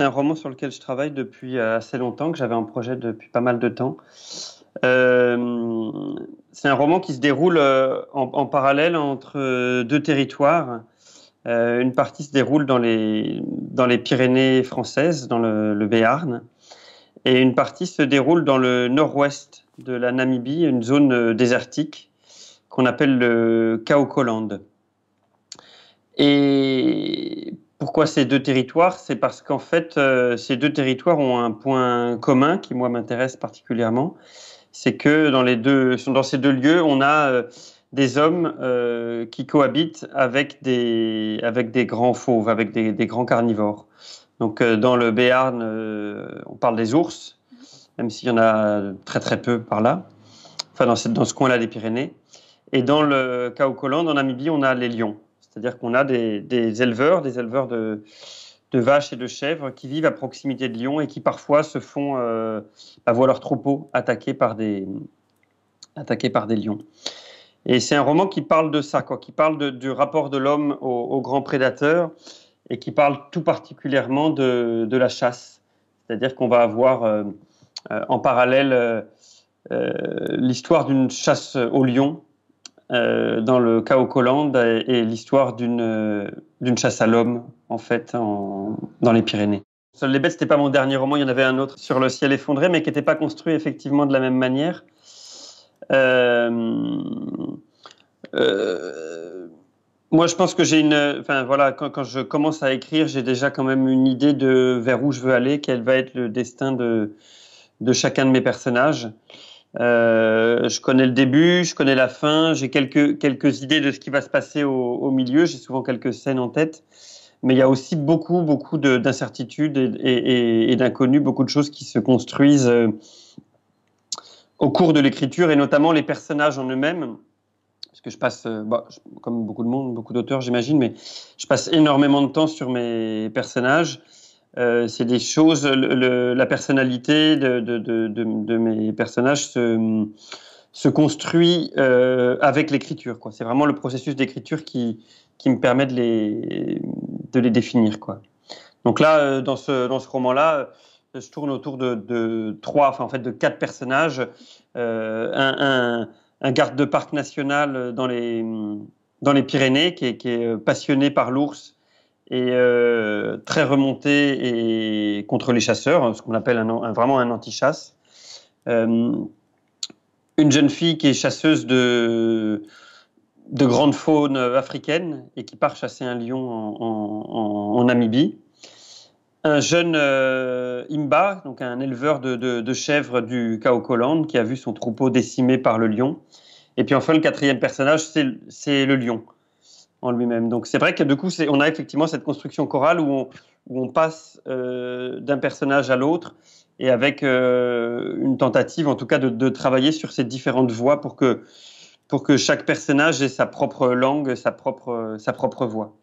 c'est un roman sur lequel je travaille depuis euh, assez longtemps, que j'avais en projet depuis pas mal de temps. Euh, c'est un roman qui se déroule euh, en, parallèle entre deux territoires. une partie se déroule dans les, dans les Pyrénées françaises, dans le, le Béarn, et une partie se déroule dans le nord-ouest de la Namibie, une zone désertique qu'on appelle le Kaokoland. Et pourquoi ces deux territoires C'est parce qu'en fait, euh, ces deux territoires ont un point commun qui, moi, m'intéresse particulièrement. C'est que dans, les deux, dans ces deux lieux, on a euh, des hommes euh, qui cohabitent avec des, avec des grands fauves, avec des, grands carnivores. Donc, dans le Béarn, on parle des ours, même s'il y en a très très peu par là, enfin dans, cette, dans ce coin-là des Pyrénées. Et dans le Kaokoland, en Namibie, on a les lions. C'est-à-dire qu'on a des, éleveurs, des éleveurs de, vaches et de chèvres qui vivent à proximité de Lyon et qui parfois se font, euh, avoir bah, leurs troupeaux attaqués par des, attaqués par des lions. Et c'est un roman qui parle de ça, quoi, qui parle du rapport de l'homme au, grand prédateur et qui parle tout particulièrement de, la chasse. C'est-à-dire qu'on va avoir euh, euh, en parallèle l'histoire d'une chasse au lion euh, dans le chaos Colland et, l'histoire d'une euh, d'une chasse à l'homme en fait dans les Pyrénées. Seules les bêtes, n'était pas mon dernier roman. Il y en avait un autre sur le ciel effondré, mais qui n'était pas construit effectivement de la même manière. Euh, moi, je pense que j'ai une. Enfin, voilà, quand, quand, je commence à écrire, j'ai déjà quand même une idée de vers où je veux aller, quel va être le destin de, de chacun de mes personnages. Euh, je connais le début, je connais la fin, j'ai quelques, quelques idées de ce qui va se passer au, milieu, j'ai souvent quelques scènes en tête, mais il y a aussi beaucoup, beaucoup d'incertitudes et, d'inconnus, beaucoup de choses qui se construisent euh, au cours de l'écriture, et notamment les personnages en eux-mêmes. Parce que je passe, euh, bah, comme beaucoup de monde, beaucoup d'auteurs j'imagine, mais je passe énormément de temps sur mes personnages. Euh, c'est des choses, la personnalité de, mes personnages se, construit euh, avec l'écriture. C'est vraiment le processus d'écriture qui, me permet de les, de les définir. Quoi. Donc là, euh, dans ce, dans ce roman-là, je tourne autour de, trois, enfin en fait de quatre personnages. un, garde de parc national dans les, dans les Pyrénées qui est passionné par l'ours et euh, très remonté et contre les chasseurs, ce qu'on appelle vraiment un anti-chasse. Euh, une jeune fille qui est chasseuse de, de grande faune africaine et qui part chasser un lion en, Namibie. Un jeune euh, Imba, donc un éleveur de, de chèvres du Kaokoland, qui a vu son troupeau décimé par le lion. Et puis enfin, le quatrième personnage, c'est le lion lui-même. Donc c'est vrai que du coup, on a effectivement cette construction chorale où on, passe euh, d'un personnage à l'autre et avec euh, une tentative en tout cas de, travailler sur ces différentes voix pour que, chaque personnage ait sa propre langue, sa sa propre voix.